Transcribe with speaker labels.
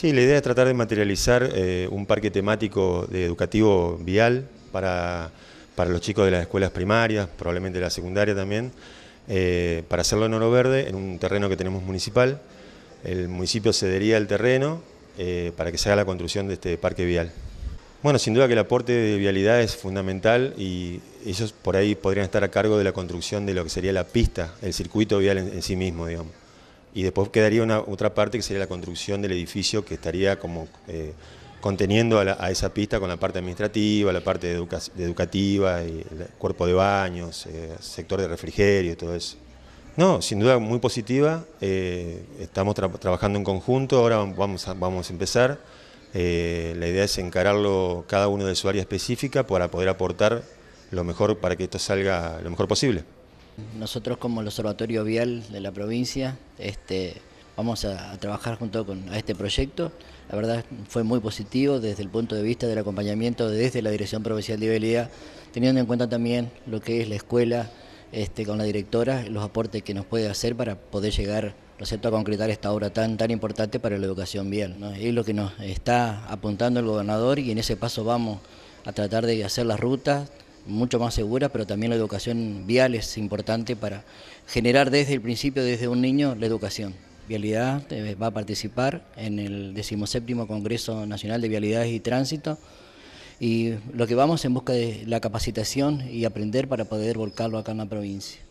Speaker 1: Sí, la idea es tratar de materializar eh, un parque temático de educativo vial para, los chicos de las escuelas primarias, probablemente de la secundaria también, eh, para hacerlo en oro verde, en un terreno que tenemos municipal. El municipio cedería el terreno eh, para que se haga la construcción de este parque vial. Bueno, sin duda que el aporte de vialidad es fundamental y ellos por ahí podrían estar a cargo de la construcción de lo que sería la pista, el circuito vial en sí mismo, digamos y después quedaría una, otra parte que sería la construcción del edificio que estaría como eh, conteniendo a, esa pista con la parte administrativa, la parte educativa, y el cuerpo de baños, eh, sector de refrigerio, todo eso. No, sin duda muy positiva, eh, estamos trabajando en conjunto, ahora vamos vamos a empezar. la idea es encararlo cada uno de su área específica para poder aportar lo mejor para que esto salga lo mejor posible.
Speaker 2: Nosotros como el Observatorio Vial de la provincia este, vamos a, trabajar junto con, a este proyecto. La verdad fue muy positivo desde el punto de vista del acompañamiento desde la Dirección Provincial de Vialidad, teniendo en cuenta también lo que es la escuela este, con la directora, los aportes que nos puede hacer para poder llegar a concretar esta obra tan, tan importante para la educación vial. Es lo que nos está apuntando el gobernador y en ese paso vamos a tratar de hacer las rutas, mucho más segura, pero también la educación vial es importante para generar desde el principio, desde un niño, la educación. Vialidad eh, va a participar en el 17 Congreso Nacional de Vialidades y Tránsito y lo que vamos en busca de la capacitación y aprender para poder volcarlo acá en la provincia.